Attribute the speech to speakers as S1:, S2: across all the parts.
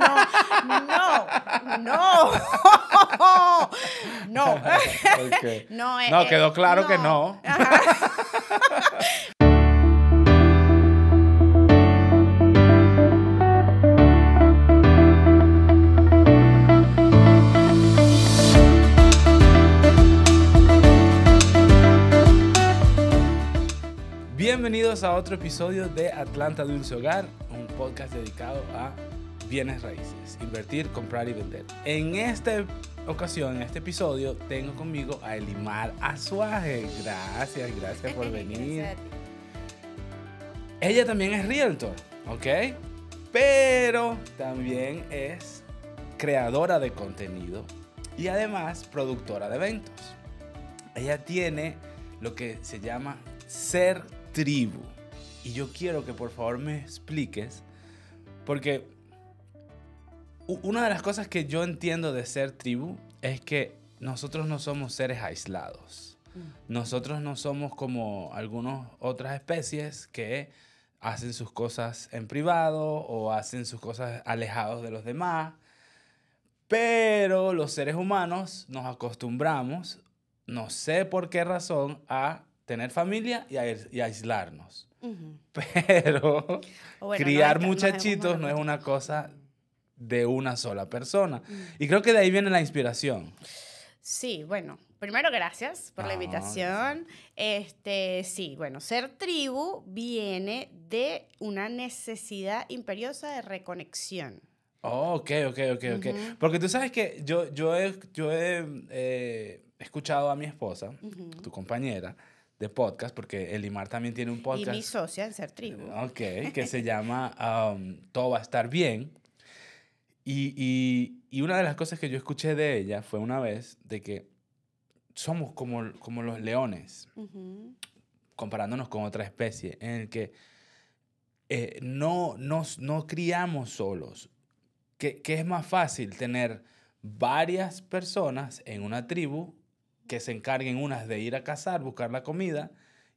S1: no, no, no, no. No, no, eh, quedó claro que no. Bienvenidos a otro episodio de Atlanta Dulce Hogar, un podcast dedicado a bienes raíces. Invertir, comprar y vender. En esta ocasión, en este episodio, tengo conmigo a Elimar Azuaje. Gracias, gracias por venir. Ella también es realtor, ¿ok? Pero también es creadora de contenido y además productora de eventos. Ella tiene lo que se llama ser tribu. Y yo quiero que por favor me expliques, porque una de las cosas que yo entiendo de ser tribu es que nosotros no somos seres aislados. Mm. Nosotros no somos como algunas otras especies que hacen sus cosas en privado o hacen sus cosas alejados de los demás. Pero los seres humanos nos acostumbramos, no sé por qué razón, a tener familia y, aislarnos. Pero
S2: criar muchachitos no
S1: es una cosa de una sola persona. Mm. Y creo que de ahí viene la inspiración.
S2: Sí, bueno, primero gracias por la ah, invitación. Sí. Este, sí, bueno, ser tribu viene de una necesidad imperiosa de reconexión.
S1: Oh, ok, ok, ok, ok. Porque tú sabes que yo, yo he, yo he eh, escuchado a mi esposa, tu compañera, de podcast, porque Elimar también tiene un podcast. Y mi
S2: socia en Ser Tribu.
S1: Ok, que se llama um, Todo va a estar bien. Y, una de las cosas que yo escuché de ella fue una vez de que somos como, los leones, comparándonos con otra especie, en el que eh, no, no criamos solos, que, que es más fácil tener varias personas en una tribu que se encarguen unas de ir a cazar, buscar la comida,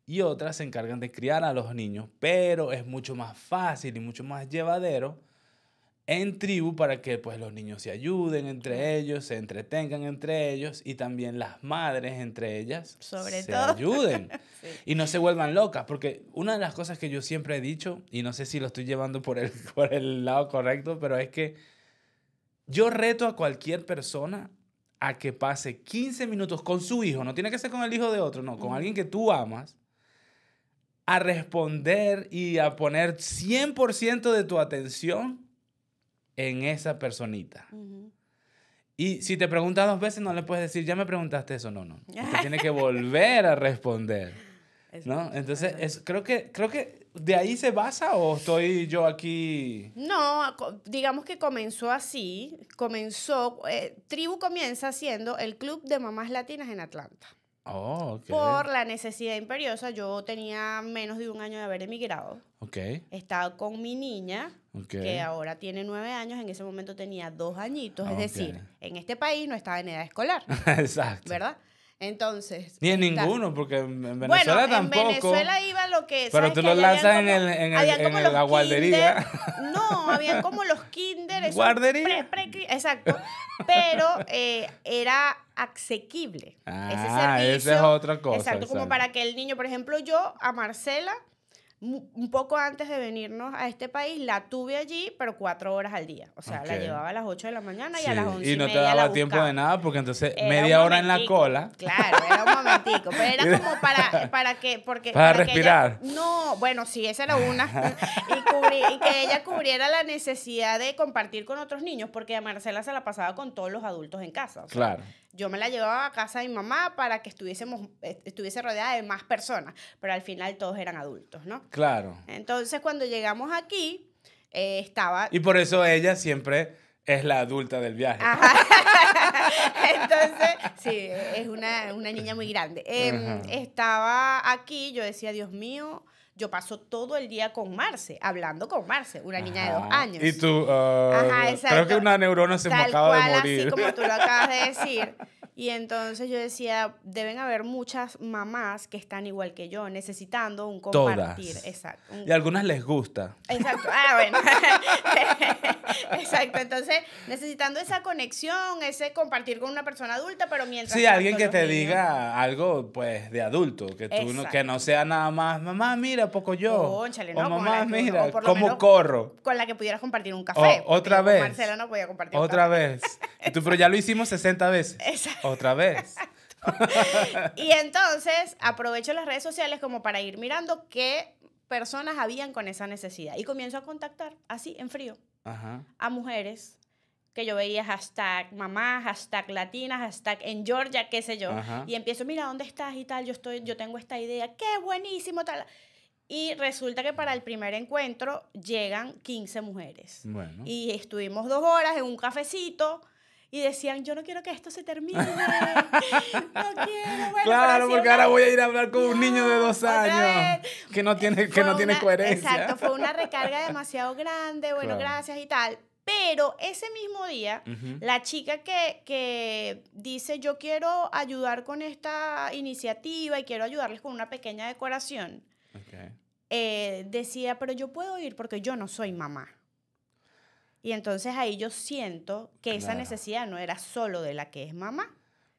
S1: y otras se encargan de criar a los niños, pero es mucho más fácil y mucho más llevadero en tribu para que pues los niños se ayuden entre ellos, se entretengan entre ellos y también las madres entre ellas Sobre se ayuden y no se vuelvan locas, porque una de las cosas que yo siempre he dicho y no sé si lo estoy llevando por el por el lado correcto, pero es que yo reto a cualquier persona a que pase 15 minutos con su hijo, no tiene que ser con el hijo de otro, no, con alguien que tú amas a responder y a poner 100% de tu atención en esa personita. Y si te pregunta dos veces, no le puedes decir, ya me preguntaste eso. No, no. Usted tiene que volver a responder. ¿No? Entonces, es, creo, que, creo que de ahí se basa o estoy yo aquí.
S2: No, digamos que comenzó así. Comenzó, eh, Tribu comienza siendo el club de mamás latinas en Atlanta.
S1: Oh, por
S2: la necesidad imperiosa, yo tenía menos de un año de haber emigrado. Estaba con mi niña,
S1: que ahora
S2: tiene nueve años, en ese momento tenía dos añitos, es ah, decir, en este país no estaba en edad escolar.
S1: Exacto.
S2: ¿Verdad? Entonces. Ni en ninguno,
S1: porque en Venezuela bueno, tampoco. En Venezuela
S2: iba lo que. Pero tú lo lanzas en, el, en, el, la guardería. no, habían como los kinder. Guardería. exacto. Pero eh, era asequible.
S1: Ah, ese servicio. Esa es otra cosa. exacto, como para
S2: que el niño, por ejemplo, yo a Marcela un poco antes de venirnos a este país, la tuve allí, pero cuatro horas al día. O sea, la llevaba a las 8 de la mañana y a las 11 y no te daba tiempo de
S1: nada porque entonces media hora en la cola. Claro,
S2: era un momentico. pero era como para, para que... Porque, para, respirar. no, bueno, sí, esa era una. Y, y, que ella cubriera la necesidad de compartir con otros niños porque a Marcela se la pasaba con todos los adultos en casa. O sea, claro yo me la llevaba a casa de mi mamá para que estuviésemos, estuviese rodeada de más personas, pero al final todos eran adultos, ¿no? Claro. Entonces cuando llegamos aquí, eh, estaba... Y
S1: por eso ella siempre es la adulta del viaje.
S2: Entonces, sí, es una, niña muy grande. Em, estaba aquí, yo decía, Dios mío, yo paso todo el día con Marce, hablando con Marce, una niña de dos años. Y
S1: tú, ah, Ajá, creo que una neurona se me acaba de morir. Así como tú lo acabas de decir.
S2: Y entonces yo decía, deben haber muchas mamás que están igual que yo, necesitando un compartir. Todas. Exacto. y
S1: algunas les gusta.
S2: Exacto. Ah, bueno. Exacto. Entonces, necesitando esa conexión, ese compartir con una persona adulta, pero mientras. Sí, alguien que te diga
S1: algo, pues, de adulto, que tú que no sea nada más, mamá, mira, poco yo. o
S2: mamá, mira, cómo corro. Con la que pudieras compartir un café. otra vez. Marcela no podía compartir Otra un
S1: café. vez. pero ya lo hicimos 60 veces. Exacto. Otra vez.
S2: y entonces aprovecho las redes sociales como para ir mirando qué personas habían con esa necesidad. Y comienzo a contactar, así, en frío, a mujeres que yo veía hashtag mamá, hashtag latina, hashtag en Georgia, qué sé yo. Y empiezo, mira, ¿dónde estás? Y tal, yo, estoy, yo tengo esta idea, qué buenísimo, tal. Y resulta que para el primer encuentro llegan 15 mujeres. Y estuvimos dos horas en un cafecito y decían, yo no quiero que esto se termine, no quiero.
S1: Bueno, claro, porque ahora voy a ir a hablar con un niño de dos años que no tiene, que no tiene coherencia. Exacto, fue una recarga
S2: demasiado grande, bueno, gracias y tal. Pero ese mismo día, la chica que, dice, yo quiero ayudar con esta iniciativa y quiero ayudarles con una pequeña decoración, eh, decía, pero yo puedo ir porque yo no soy mamá. Y entonces ahí yo siento que esa necesidad no era solo de la que es mamá.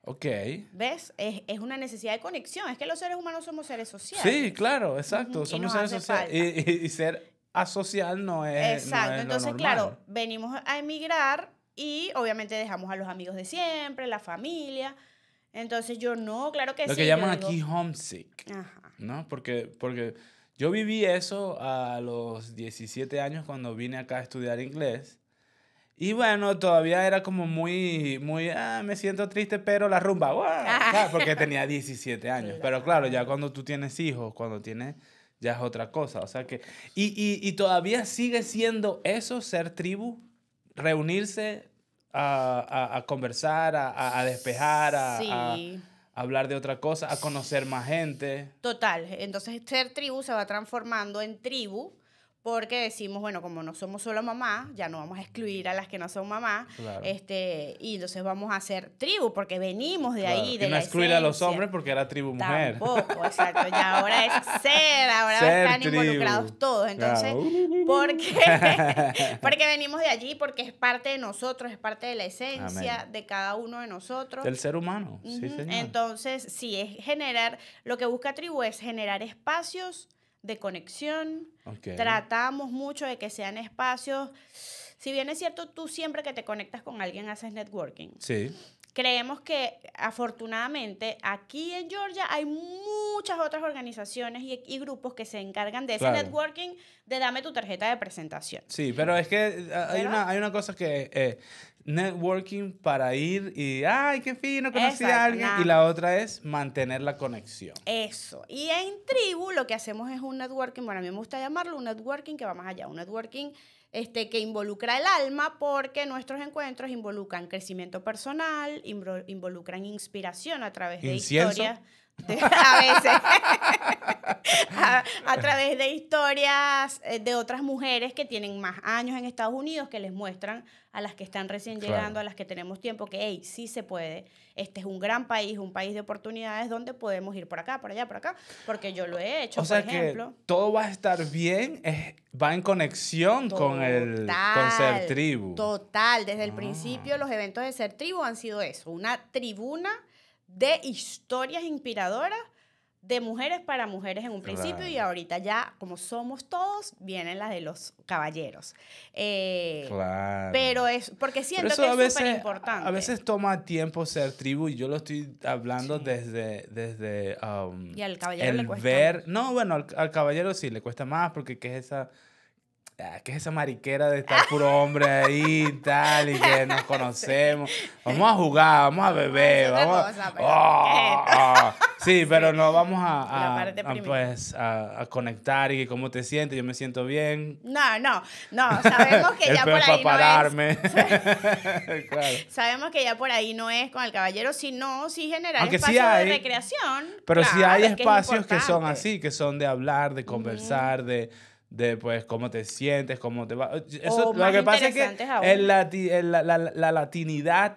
S2: Ok. ¿Ves? Es, una necesidad de conexión. Es que los seres humanos somos seres sociales. Sí,
S1: claro, exacto. Somos seres sociales. Y, y, ser asocial no es. Exacto. entonces, claro,
S2: venimos a emigrar y obviamente dejamos a los amigos de siempre, la familia. Entonces yo no, claro que sí. que llaman aquí
S1: homesick. Ajá. ¿No? porque yo viví eso a los 17 años cuando vine acá a estudiar inglés. Y bueno, todavía era como muy, muy, ah, me siento triste, pero la rumba, ah. porque tenía 17 años. Pero claro, ya cuando tú tienes hijos, cuando tienes, ya es otra cosa. O sea que, y, y, y todavía sigue siendo eso, ser tribu, reunirse a, a, conversar, a, a despejar, a... Sí hablar de otra cosa, a conocer más gente.
S2: Total. Entonces, ser tribu se va transformando en tribu porque decimos, bueno, como no somos solo mamá, ya no vamos a excluir a las que no son mamá, este, y entonces vamos a hacer tribu, porque venimos de ahí, de y no excluir a los
S1: hombres porque era tribu mujer.
S2: Tampoco, exacto, ya ahora es ser, ahora están involucrados todos, entonces, porque, porque venimos de allí, porque es parte de nosotros, es parte de la esencia de cada uno de nosotros. Del ser
S1: humano, Entonces,
S2: sí, es generar, lo que busca tribu es generar espacios de conexión.
S1: Tratamos
S2: mucho de que sean espacios. Si bien es cierto, tú siempre que te conectas con alguien haces networking. Sí. Creemos que afortunadamente aquí en Georgia hay muchas otras organizaciones y, grupos que se encargan de ese networking de dame tu tarjeta de presentación.
S1: Sí, pero es que eh, hay, una, cosa que eh, networking para ir y, ay, qué fino, conocí a alguien. Y la otra es mantener la conexión.
S2: Eso. Y en tribu lo que hacemos es un networking, bueno, a mí me gusta llamarlo un networking que va más allá, un networking este, que involucra el alma porque nuestros encuentros involucran crecimiento personal, involucran inspiración a través de ¿Incienso? historias. a veces, a, través de historias eh, de otras mujeres que tienen más años en Estados Unidos, que les muestran a las que están recién llegando, a las que tenemos tiempo, que, hey, sí se puede. Este es un gran país, un país de oportunidades donde podemos ir por acá, por allá, por acá, porque yo lo he hecho, o sea ejemplo. Que
S1: todo va a estar bien, va en conexión con el con Ser Tribu.
S2: Total, desde el ah. principio los eventos de Ser Tribu han sido eso, una tribuna de historias inspiradoras de mujeres para mujeres en un principio y ahorita ya, como somos todos, vienen las de los caballeros. Eh,
S1: claro. Pero
S2: es, porque siento que es súper importante. A veces
S1: toma tiempo ser tribu y yo lo estoy hablando desde, desde um, y al caballero el le cuesta? ver, no, bueno, al, caballero sí le cuesta más porque qué es esa Ah, ¿qué es esa mariquera de estar puro hombre ahí y tal? Y que nos conocemos. Vamos a jugar, vamos a beber. Vamos pues. ah, ah. Sí, pero no vamos a, a, pues, a, conectar y cómo te sientes. Yo me siento bien.
S2: No, no, no. Sabemos que ya por ahí no es. Sabemos que ya por ahí no es con el caballero, sino sí generar Aunque espacios de recreación. Pero si hay espacios que, son
S1: así, que son de hablar, de conversar, de de pues cómo te sientes, cómo te va. Eso, lo que pasa es que la, la, la, latinidad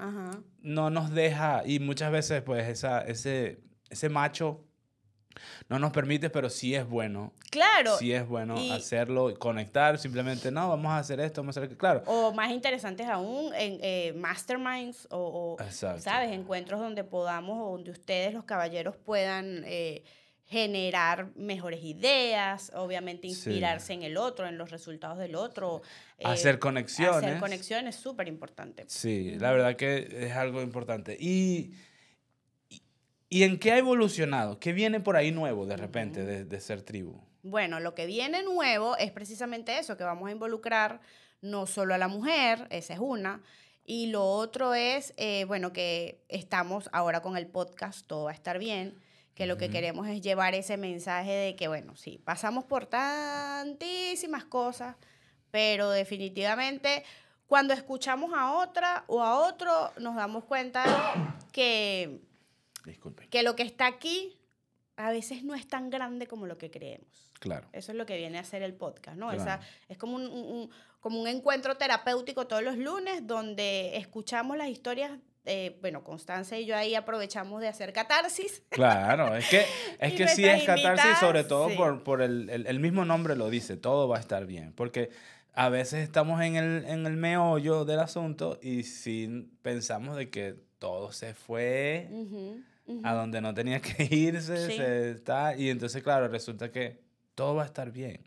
S1: no nos deja y muchas veces pues esa, ese, ese macho no nos permite, pero sí es bueno. Claro. Sí es bueno y... hacerlo, conectar, simplemente, no, vamos a hacer esto, vamos a hacer claro.
S2: O más interesantes aún, en eh, masterminds o, ¿sabes? Encuentros donde podamos, o donde ustedes los caballeros puedan... Eh, generar mejores ideas, obviamente inspirarse en el otro, en los resultados del otro. hacer eh, conexiones. Hacer conexiones es súper
S1: importante. Sí, la verdad que es algo importante. Y, y, en qué ha evolucionado? ¿Qué viene por ahí nuevo de repente de, ser tribu?
S2: Bueno, lo que viene nuevo es precisamente eso, que vamos a involucrar no solo a la mujer, esa es una, y lo otro es, eh, bueno, que estamos ahora con el podcast, todo va a estar bien que lo que queremos es llevar ese mensaje de que, bueno, sí, pasamos por tantísimas cosas, pero definitivamente cuando escuchamos a otra o a otro, nos damos cuenta que, que lo que está aquí a veces no es tan grande como lo que creemos. Claro. Eso es lo que viene a ser el podcast, ¿no? es como como un encuentro terapéutico todos los lunes donde escuchamos las historias eh, bueno, Constanza y yo ahí aprovechamos de hacer catarsis.
S1: Claro, es que, es que sí es catarsis, sobre todo por, el, mismo nombre lo dice, todo va a estar bien, porque a veces estamos en el, meollo del asunto y si pensamos de que todo se fue a donde no tenía que irse, está, y entonces, claro, resulta que todo va a estar bien.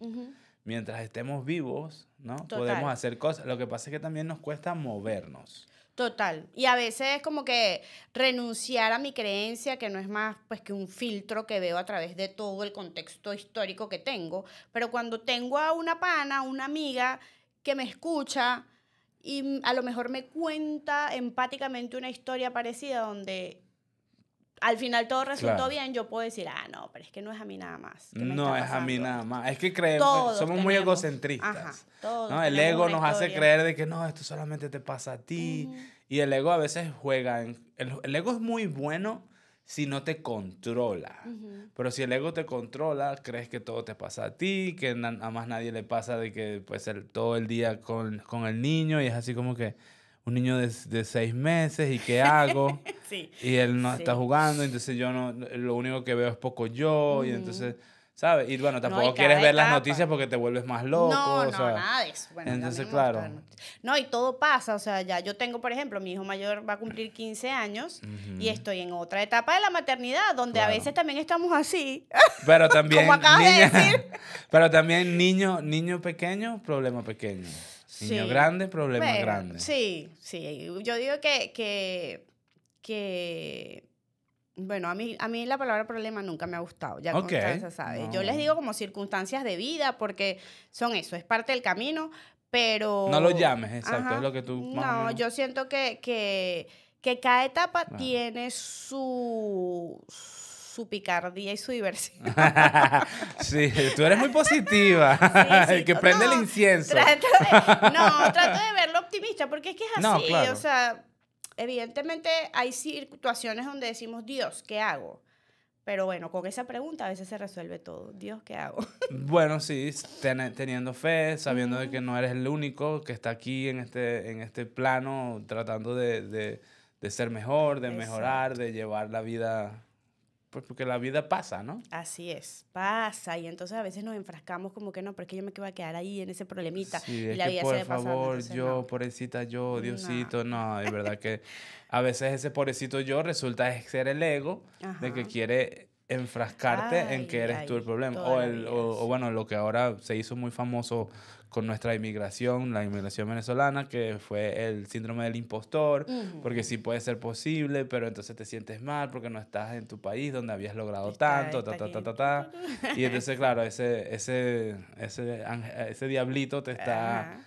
S1: Mientras estemos vivos, ¿no? Podemos hacer cosas. Lo que pasa es que también nos cuesta movernos.
S2: Total. Y a veces es como que renunciar a mi creencia, que no es más pues que un filtro que veo a través de todo el contexto histórico que tengo, pero cuando tengo a una pana, una amiga que me escucha y a lo mejor me cuenta empáticamente una historia parecida donde al final todo resultó bien, yo puedo decir, ah, no, pero es que no es a mí nada más. No es a
S1: mí nada más. Es que creemos, somos muy egocentristas. Ajá, El ego nos hace creer de que no, esto solamente te pasa a ti. Y el ego a veces juega. En, el, ego es muy bueno si no te controla. Pero si el ego te controla, crees que todo te pasa a ti, que nada más nadie le pasa de que pues todo el día con el niño y es así como que un niño de, de seis meses y qué hago. Y él no está jugando, entonces yo no, lo único que veo es poco yo y entonces... ¿Sabes? Y bueno, tampoco quieres ver las noticias porque te vuelves más loco. No, no, nada de eso. entonces, claro.
S2: No, y todo pasa. O sea, ya yo tengo, por ejemplo, mi hijo mayor va a cumplir 15 años y estoy en otra etapa de la maternidad donde a veces también estamos así.
S1: Pero también. como acabas de decir. pero también niño, niño pequeño, problema pequeño sí. grande, problema
S2: Sí, sí. Yo digo que, que, bueno, a mí, a mí la palabra problema nunca me ha gustado, ya okay. ¿sabes? Yo les digo como circunstancias de vida porque son eso, es parte del camino, pero... No lo llames, exacto, es lo que tú... no, yo siento que, que, cada etapa tiene su su picardía y su
S1: diversidad. sí, tú eres muy positiva. el que prende el incienso. no, trato de
S2: verlo optimista, porque es que es así. O sea, evidentemente hay situaciones donde decimos, Dios, ¿qué hago? Pero bueno, con esa pregunta a veces se resuelve todo. Dios, ¿qué hago?
S1: Bueno, sí, teniendo fe, sabiendo de que no eres el único que está aquí en este, en este plano, tratando de, ser mejor, de mejorar, de llevar la vida pues porque la vida pasa, ¿no?
S2: Así es, pasa. Y entonces a veces nos enfrascamos como que no, pero es yo me quedo a quedar ahí en ese problemita. y la vida por favor, yo,
S1: pobrecita yo, Diosito, no. no, de verdad que a veces ese pobrecito yo resulta ser el ego de que quiere enfrascarte en que eres tú el problema. O, el, bueno, lo que ahora se hizo muy famoso con nuestra inmigración, la inmigración venezolana, que fue el síndrome del impostor, porque sí puede ser posible, pero entonces te sientes mal porque no estás en tu país donde habías logrado tanto, ta, ta, ta, ta, ta, Y entonces, claro, ese, ese, ese, diablito te está...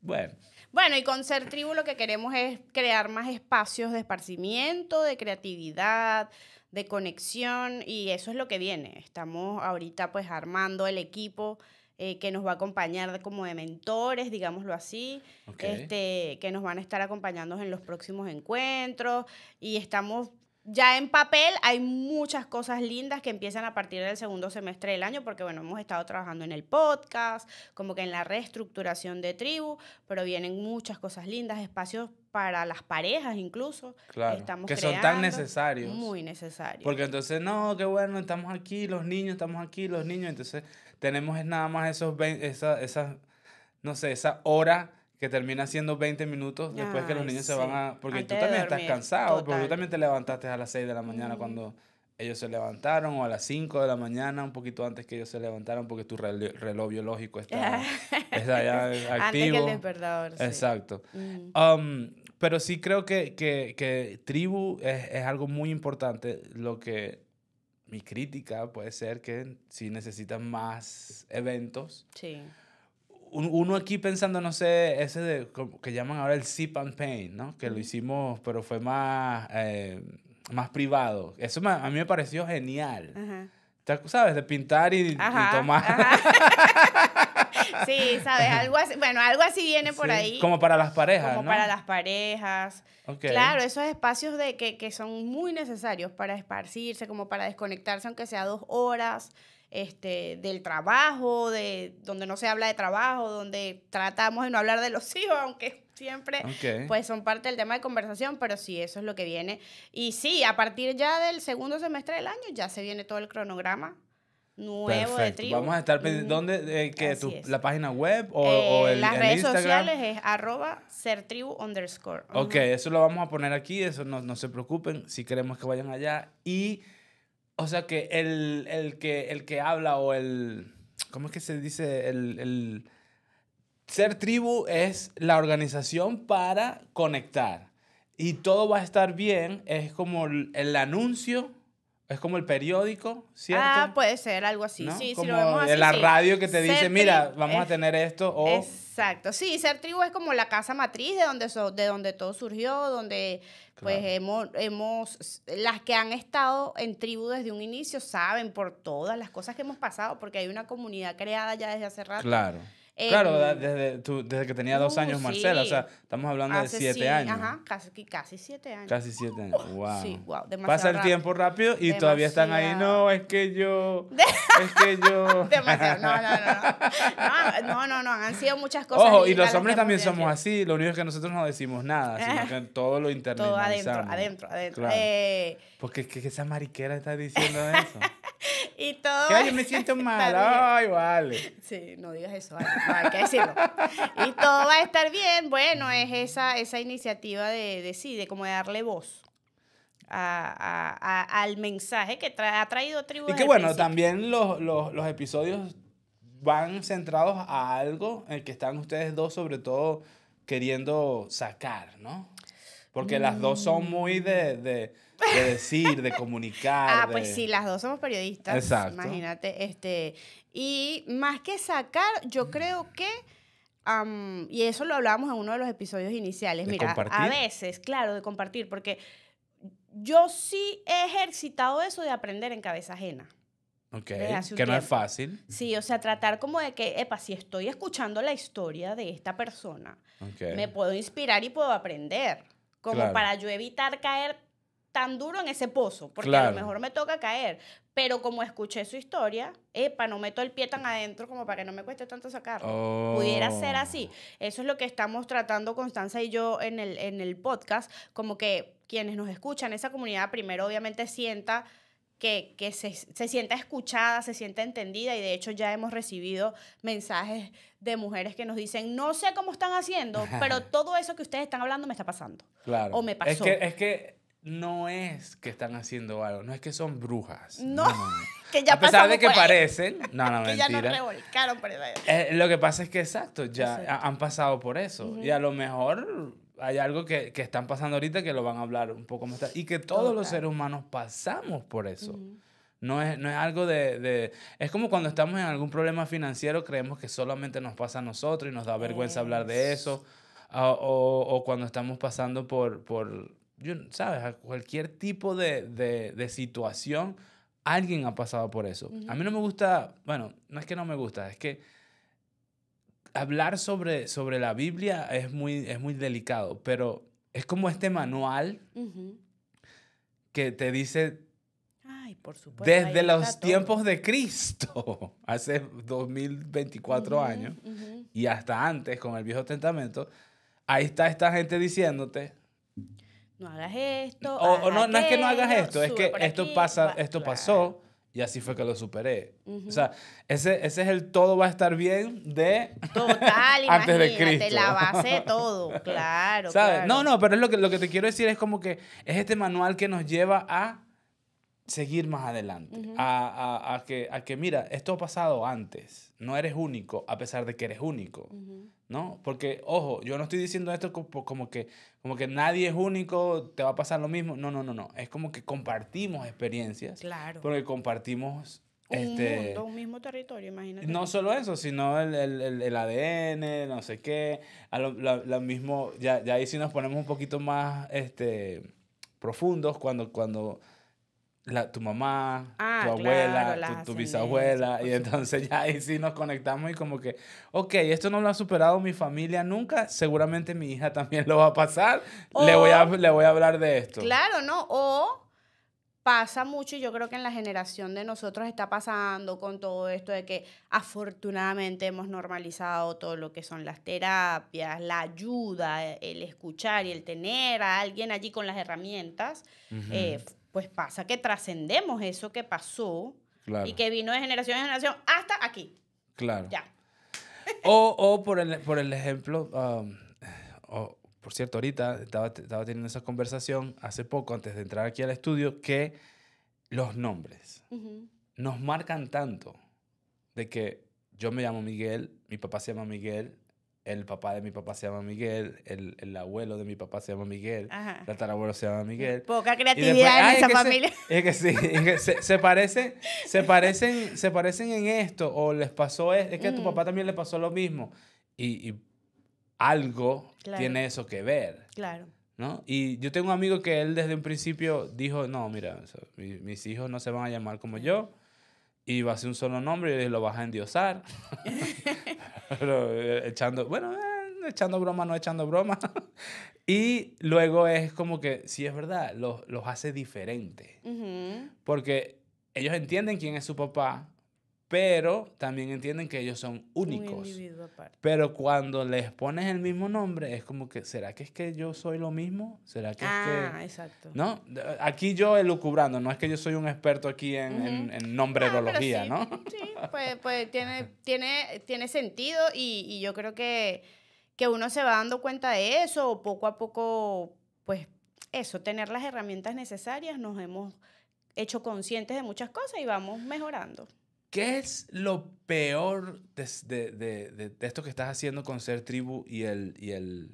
S1: Bueno.
S2: Bueno, y con Ser Tribu lo que queremos es crear más espacios de esparcimiento, de creatividad, de conexión y eso es lo que viene. Estamos ahorita pues armando el equipo eh, que nos va a acompañar como de mentores, digámoslo así, este, que nos van a estar acompañando en los próximos encuentros y estamos ya en papel hay muchas cosas lindas que empiezan a partir del segundo semestre del año, porque bueno, hemos estado trabajando en el podcast, como que en la reestructuración de tribu, pero vienen muchas cosas lindas, espacios para las parejas incluso.
S1: Claro, que, estamos que son tan necesarios. Muy
S2: necesarios. Porque
S1: entonces, no, qué bueno, estamos aquí, los niños, estamos aquí, los niños, entonces tenemos nada más esos, esa, no sé, esa hora que termina siendo 20 minutos después que los niños se van a... Porque tú también estás cansado, porque tú también te levantaste a las 6 de la mañana cuando ellos se levantaron o a las 5 de la mañana, un poquito antes que ellos se levantaron, porque tu reloj, biológico está, ya activo. Antes que el despertador. Exacto. Um, pero sí creo que, que, tribu es, es, algo muy importante. Lo que mi crítica puede ser que si necesitas más eventos. Sí uno aquí pensando, no sé, ese de, que llaman ahora el sip and Paint, ¿no? Que lo hicimos, pero fue más, eh, más privado. Eso a mí me pareció genial. ¿Sabes? De pintar y, tomar.
S2: sí, ¿sabes? Algo bueno, algo así viene por ahí. Como para
S1: las parejas. Como para las
S2: parejas. Claro, esos espacios de que, que son muy necesarios para esparcirse, como para desconectarse, aunque sea dos horas este, del trabajo, de donde no se habla de trabajo, donde tratamos de no hablar de los hijos, aunque siempre pues son parte del tema de conversación, pero sí, eso es lo que viene. Y sí, a partir ya del segundo semestre del año ya se viene todo el cronograma nuevo de tribu. Vamos a
S1: estar pendientes. ¿Dónde? Eh, que tu, ¿La página web o, eh, o Las redes sociales
S2: es arroba tribu underscore.
S1: Ok, eso lo vamos a poner aquí, eso no, no se preocupen. Si queremos que vayan allá y... O sea que el, que el que habla o el. ¿Cómo es que se dice? El, ser tribu es la organización para conectar. Y todo va a estar bien. Es como el, anuncio es como el periódico, ¿cierto? Ah,
S2: puede ser, algo así. Sí, si lo vemos así. La radio que te dice, mira, vamos a
S1: tener esto
S2: Exacto. Sí, ser tribu es como la casa matriz de donde, de donde todo surgió, donde pues hemos, hemos, las que han estado en tribu desde un inicio saben por todas las cosas que hemos pasado, porque hay una comunidad creada ya desde hace rato. Claro
S1: claro, em, desde, que tenía dos uh, años, Marcela, o sea, estamos hablando de siete años. Ajá,
S2: casi, casi siete años.
S1: Casi siete años, wow. Uh, sí, wow, Pasa el tiempo rápido y todavía están ahí, no, es que yo, es que yo. demasiado, no, no,
S2: no, no, no, no, han sido muchas cosas. Ojo, y los hombres
S1: también somos así, lo único es que nosotros no decimos nada, sino eh. que todo lo internalizamos. Todo adentro, adentro, adentro. Eh. Porque es que esa mariquera está diciendo eso. y todo. Que, yo me siento mal, ay, vale. Sí,
S2: no digas eso, que decirlo. Y todo va a estar bien. Bueno, es esa, esa iniciativa de, sí, de como darle voz. al mensaje que ha traído Tribu. Y que bueno,
S1: también los, episodios van centrados a algo en el que están ustedes dos sobre todo queriendo sacar, ¿no? Porque las dos son muy de de decir, de comunicar. ah, pues sí, las
S2: dos somos periodistas. Exacto. Imagínate, este, y más que sacar, yo creo que... y eso lo hablábamos en uno de los episodios iniciales. Mira, compartir. a veces, claro, de compartir, porque yo sí he ejercitado eso de aprender en cabeza ajena.
S1: Ok, que no es fácil.
S2: Sí, o sea, tratar como de que, epa, si estoy escuchando la historia de esta persona, me puedo inspirar y puedo aprender. Como para yo evitar caer tan duro en ese pozo, porque a lo mejor me toca caer. Pero como escuché su historia, para no meto el pie tan adentro como para que no me cueste tanto sacarlo. Pudiera ser oh. así. Eso es lo que estamos tratando Constanza y yo en el, en el podcast, como que quienes nos escuchan, esa comunidad primero obviamente sienta que, que se, se, sienta escuchada, se sienta entendida y de hecho ya hemos recibido mensajes de mujeres que nos dicen, no sé cómo están haciendo, pero todo eso que ustedes están hablando me está pasando.
S1: Claro. O me pasó. Es que, es que no es que están haciendo algo, no es que son brujas. No, que ya A pesar de que parecen, no, no, que ya nos
S2: revolcaron por eso.
S1: Eh, lo que pasa es que, exacto, ya han pasado por eso. Y a lo mejor hay algo que, están pasando ahorita que lo van a hablar un poco más tarde. Y que todos los seres humanos pasamos por eso. No es, no es algo de, Es como cuando estamos en algún problema financiero, creemos que solamente nos pasa a nosotros y nos da vergüenza hablar de eso. Ah, o, cuando estamos pasando por, por yo, ¿sabes? A cualquier tipo de, de, situación, alguien ha pasado por eso. A mí no me gusta, bueno, no es que no me gusta, es que hablar sobre, sobre la Biblia es muy, es muy delicado, pero es como este manual que te dice...
S2: Ay, por supuesto, desde los
S1: tiempos de Cristo, hace 2024 años, y hasta antes con el Viejo Testamento, ahí está esta gente diciéndote,
S2: no hagas esto. no, no, es que no hagas esto, es que
S1: esto, pasa, esto pasó y así fue que lo superé. O sea, ese, ese es el todo va a estar bien de...
S2: antes de Cristo. la base de todo, claro, claro.
S1: No, no, pero es lo que, lo que te quiero decir es como que es este manual que nos lleva a seguir más adelante, a, que, que, mira, esto ha pasado antes, no eres único a pesar de que eres único, ¿no? Porque, ojo, yo no estoy diciendo esto como, que, como que nadie es único, te va a pasar lo mismo, no, no, no, no, es como que compartimos experiencias, claro. porque compartimos... Un este, mundo, mismo territorio, imagínate. No solo eso, sino el, ADN, no sé qué, lo, mismo, ya, ya ahí sí nos ponemos un poquito más este, profundos cuando... cuando tu mamá, ah, tu abuela, tu, bisabuela, y entonces ya ahí sí nos conectamos y como que, ok, esto no lo ha superado mi familia nunca, seguramente mi hija también lo va a pasar, le, voy a, le voy a hablar de esto. Claro,
S2: ¿no? O pasa mucho y yo creo que en la generación de nosotros está pasando con todo esto de que afortunadamente hemos normalizado todo lo que son las terapias, la ayuda, el escuchar y el tener a alguien allí con las herramientas. Eh, pues pasa que trascendemos eso que pasó y que vino de generación en generación hasta aquí.
S1: Claro. Ya. O, por, el, por el ejemplo, um, por cierto, ahorita estaba, teniendo esa conversación hace poco, antes de entrar aquí al estudio, que los nombres nos marcan tanto de que yo me llamo Miguel, mi papá se llama Miguel, el papá de mi papá se llama Miguel, el, abuelo de mi papá se llama Miguel, el tatarabuelo se llama Miguel. Poca creatividad en ah, esa familia. Se, es que sí, se, parecen, se, parecen, en esto, o les pasó, es, es que a tu mm. papá también le pasó lo mismo. Y, algo tiene eso que ver. Claro. ¿no? Y yo tengo un amigo que él desde un principio dijo, no, mira, mis, hijos no se van a llamar como yo, y va a ser un solo nombre, y lo vas a endiosar. Pero eh, echando, bueno, eh, echando broma, no echando broma. y luego es como que, si es verdad, los, hace diferentes. Porque ellos entienden quién es su papá, pero también entienden que ellos son únicos. Pero cuando les pones el mismo nombre, es como que, ¿será que es que yo soy lo mismo? ¿Será que es que...? Ah, exacto. ¿No? Aquí yo elucubrando, no es que yo soy un experto aquí en, en, nombrerología, ah, ¿no? Sí,
S2: pues, pues tiene, tiene, tiene sentido y, y, yo creo que, que uno se va dando cuenta de eso, o poco a poco, pues eso, tener las herramientas necesarias, nos hemos hecho conscientes de muchas cosas y vamos mejorando.
S1: ¿Qué es lo peor de, esto que estás haciendo con Ser Tribu y el, y el,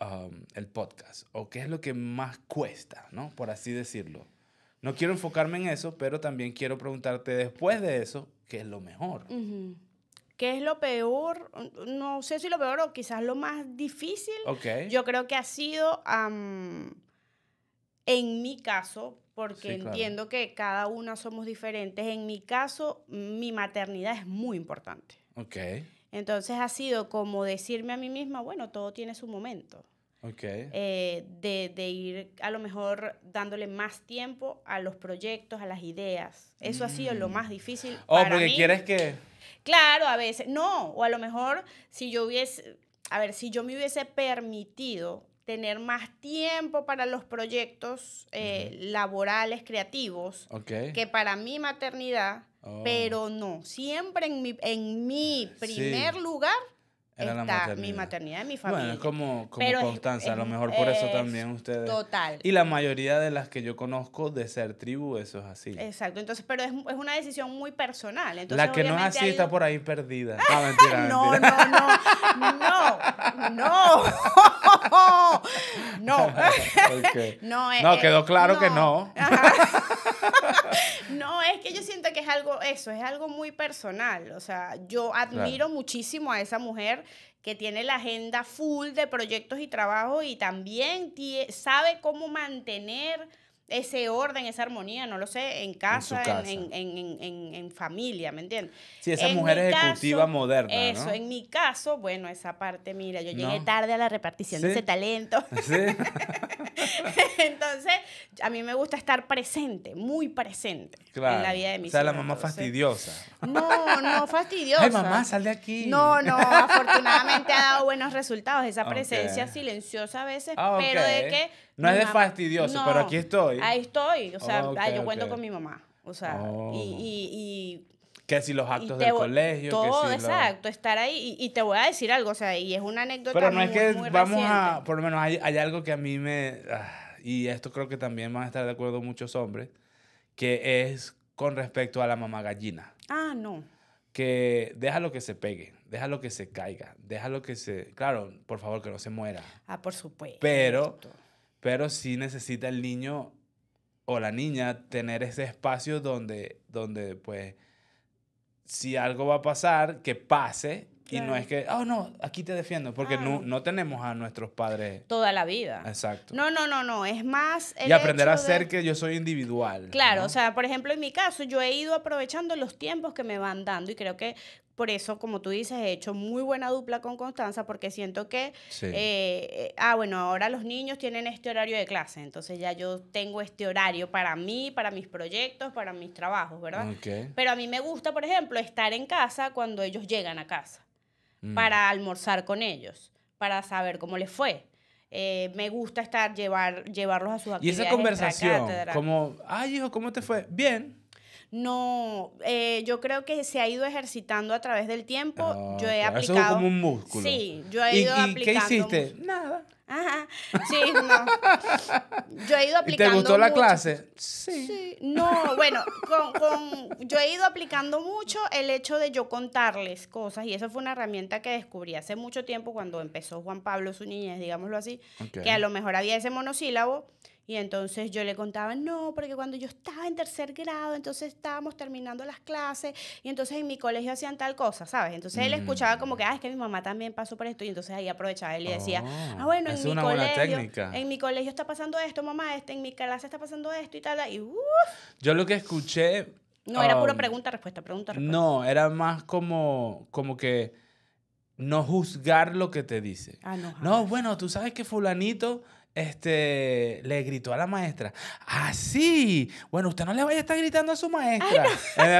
S1: um, el podcast? ¿O qué es lo que más cuesta, ¿no? por así decirlo? No quiero enfocarme en eso, pero también quiero preguntarte después de eso, ¿qué es lo mejor?
S2: ¿Qué es lo peor? No sé si lo peor o quizás lo más difícil. Yo creo que ha sido... En mi caso, porque entiendo que cada una somos diferentes, en mi caso, mi maternidad es muy importante. Ok. Entonces ha sido como decirme a mí misma, bueno, todo tiene su momento. Ok. Eh, de, ir a lo mejor dándole más tiempo a los proyectos, a las ideas. Eso ha sido lo mm. más difícil. Oh, porque quieres que. Claro, a veces. No, o a lo mejor si yo hubiese. A ver, si yo me hubiese permitido tener más tiempo para los proyectos eh, laborales, creativos, que para mi maternidad,
S1: oh. pero
S2: no, siempre en mi, en mi primer lugar
S1: está maternidad. mi
S2: maternidad, mi familia. Bueno, es
S1: como, como Constanza, a lo mejor por eso también ustedes.
S2: Total. Y la
S1: mayoría de las que yo conozco de ser tribu, eso es así.
S2: Exacto, entonces, pero es, una decisión muy personal. la que no es así está por
S1: ahí perdida. No, mentira, no, no, no, no, no. no, no. Eh, eh, quedó claro que no.
S2: no, es que yo siento que es algo, eso, es algo muy personal. O sea, yo admiro muchísimo a esa mujer que tiene la agenda full de proyectos y trabajo y también sabe cómo mantener ese orden, esa armonía, no lo sé, en casa, en, familia, ¿me entiendes? Sí, esa mujer ejecutiva
S1: moderna. Eso, en
S2: mi caso, bueno, esa parte, mira, yo llegué tarde a la repartición de ese talento. Entonces, a mí me gusta estar presente, muy presente
S1: en la vida de mis hijos. O sea, la mamá fastidiosa.
S2: No, no fastidiosa. Ay, mamá, sal
S1: de aquí. No, no, afortunadamente
S2: ha dado buenos resultados esa presencia silenciosa a veces, ah, pero de que no es de fastidioso, pero aquí estoy. Ahí estoy. O sea, yo cuento con mi mamá. O sea, y, oh.
S1: que si los actos del colegio. Todo, exacto,
S2: estar ahí. Y, te voy a decir algo, o sea, y es una anécdota. Pero no es que vamos a,
S1: por lo menos hay, algo que a mí me, ah, y esto creo que también van a estar de acuerdo muchos hombres, que es con respecto a la mamá gallina. Ah, no. Que déjalo que se pegue, déjalo que se caiga, déjalo que se, claro, por favor, que no se muera.
S2: Ah, por supuesto. Pero
S1: pero sí necesita el niño o la niña tener ese espacio donde, donde pues, si algo va a pasar, que pase. Y no es que, oh no, aquí te defiendo, porque no, tenemos a nuestros padres.
S2: Toda la vida. Exacto. No, no, no, no, es más. y aprender a ser que
S1: yo soy individual.
S2: Claro, o sea, por ejemplo, en mi caso, yo he ido aprovechando los tiempos que me van dando y creo que por eso, como tú dices, he hecho muy buena dupla con Constanza porque siento que, eh, ah, bueno, ahora los niños tienen este horario de clase, entonces ya yo tengo este horario para mí, para mis proyectos, para mis trabajos, ¿verdad? Pero a mí me gusta, por ejemplo, estar en casa cuando ellos llegan a casa, mm. para almorzar con ellos, para saber cómo les fue. Eh, me gusta estar, llevar, llevarlos a sus actividades. Y esa conversación, como, ay hijo, ¿cómo te fue? Bien, no, eh, yo creo que se ha ido ejercitando a través del tiempo. yo he ah, aplicado. como un músculo. Sí, yo he ido aplicando. qué hiciste? Nada. Ajá. Sí, no. Yo he ido aplicando. ¿Te gustó la clase? Sí. No, bueno, con, yo he ido aplicando mucho el hecho de yo contarles cosas y eso fue una herramienta que descubrí hace mucho tiempo cuando empezó Juan Pablo su niñez, digámoslo así, que a lo mejor había ese monosílabo y entonces yo le contaba, no, porque cuando yo estaba en tercer grado, entonces estábamos terminando las clases y entonces en mi colegio hacían tal cosa, ¿sabes? Entonces él escuchaba como que, mm. ah, es que mi mamá también pasó por esto y entonces ahí aprovechaba él y decía, ah, oh, bueno, en mi, colegio, en mi colegio está pasando esto, mamá, este, en mi clase está pasando esto y tal, y uff.
S1: Yo lo que escuché... No, era pura um,
S2: pregunta-respuesta, pregunta-respuesta. No,
S1: era más como, como que no juzgar lo que te dice. Ah, no, no, bueno, tú sabes que fulanito este, le gritó a la maestra, así, ah, bueno, usted no le vaya a estar gritando a su maestra.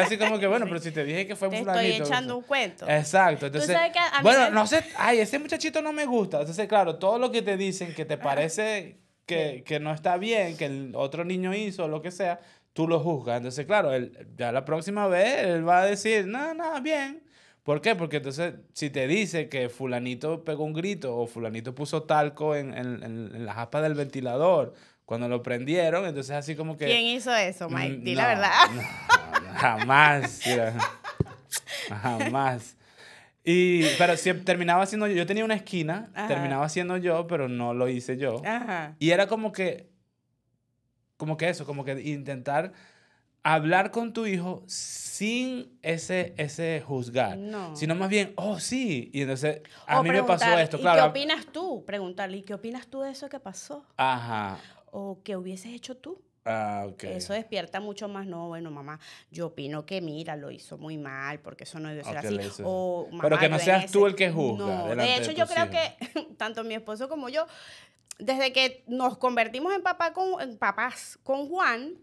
S1: Así como que, bueno, pero si te dije que fue te Estoy echando un cuento. Exacto. Entonces, bueno, no sé, ay, ese muchachito no me gusta. Entonces, claro, todo lo que te dicen que te parece que, no está bien, que el otro niño hizo, lo que sea, tú lo juzgas. Entonces, claro, él, ya la próxima vez él va a decir, no, no, bien. ¿Por qué? Porque entonces, si te dice que fulanito pegó un grito o fulanito puso talco en, en, en las aspas del ventilador cuando lo prendieron, entonces así como que... ¿Quién
S2: hizo eso, mm, Mike? Di la verdad.
S1: jamás. jamás. Y, pero si terminaba siendo yo. Yo tenía una esquina, terminaba siendo yo, pero no lo hice yo. Ajá. Y era como que... Como que eso, como que intentar hablar con tu hijo sin ese, ese juzgar, no. sino más bien, oh, sí, y entonces a mí me pasó esto, ¿y claro. ¿Qué
S2: opinas tú? Preguntarle, ¿y qué opinas tú de eso que pasó?
S1: Ajá.
S2: ¿O qué hubieses hecho tú?
S1: Ah, OK. Eso
S2: despierta mucho más, no, bueno, mamá, yo opino que mira, lo hizo muy mal, porque eso no debe ser así. Pero que no seas tú
S1: el que juzga. No. De hecho, yo creo que
S2: tanto mi esposo como yo, desde que nos convertimos en, papá con, en papás con Juan,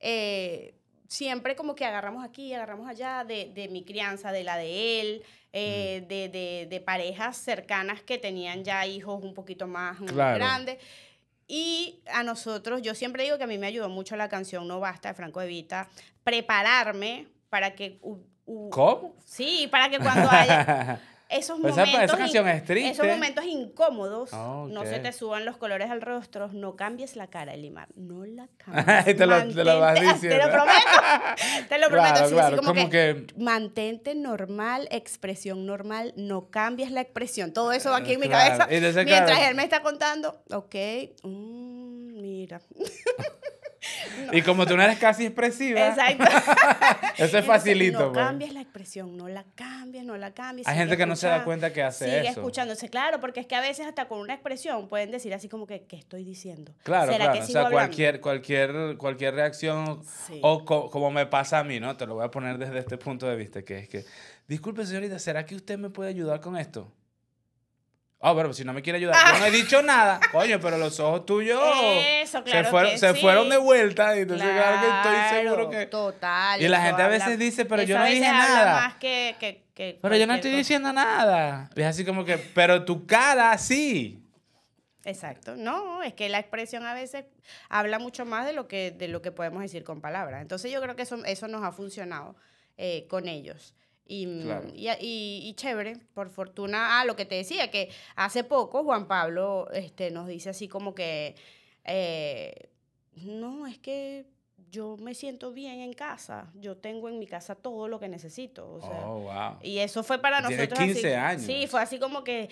S2: eh, siempre como que agarramos aquí, agarramos allá, de, mi crianza, de la de él, eh, de, parejas cercanas que tenían ya hijos un poquito más, grandes. Y a nosotros, yo siempre digo que a mí me ayudó mucho la canción No Basta de Franco Evita, prepararme para que... ¿Cómo? Sí, para que cuando haya... esos momentos, Esos momentos incómodos, ah, no se te suban los colores al rostro, no cambies la cara, Elimar. No la cambies. te, lo, te, lo, ah, prometo. Te lo prometo. Mantente normal, expresión normal, no cambies la expresión. Todo eso va aquí en mi cabeza. mientras él me está contando, ok, mm, mira.
S1: Y como tú no eres casi expresiva. Exacto. eso es facilito. No pues. cambies
S2: la expresión, no la cambies, no la cambies. Hay gente que no se da cuenta que hace eso. Sigue escuchándose, claro, porque es que a veces hasta con una expresión pueden decir así como que, ¿qué estoy diciendo? Claro, claro. o sea, cualquier,
S1: cualquier, cualquier reacción, o como me pasa a mí, ¿no? Te lo voy a poner desde este punto de vista, que es que, disculpe señorita, ¿será que usted me puede ayudar con esto? Ah, pero pues si no me quiere ayudar, yo no he ah. dicho nada. Oye, pero los ojos tuyos se, fueron, se fueron de vuelta. Y claro,
S2: Total. Y la gente a veces dice, pero yo no dije nada. pero yo no estoy
S1: diciendo nada. Es así como que, pero tu cara sí.
S2: Exacto. No, es que la expresión a veces habla mucho más de lo que, de lo que podemos decir con palabras. Entonces, yo creo que eso, nos ha funcionado eh, con ellos. Y, chévere, por fortuna, ah, lo que te decía, que hace poco Juan Pablo este, nos dice así como que, eh, no, es que yo me siento bien en casa, yo tengo en mi casa todo lo que necesito. oh, wow. Y eso fue para nosotros. 15 años. Sí, fue así como que,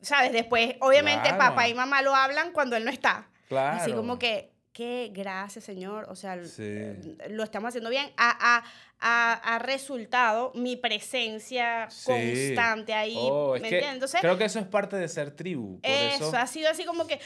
S2: ¿sabes? Después, obviamente, papá y mamá lo hablan cuando él no está. Claro. Así como que qué gracias, Señor. O sea, eh, lo estamos haciendo bien. Ha, resultado mi presencia constante ahí. Oh, creo que eso
S1: es parte de ser tribu. eso, ha
S2: sido así como que,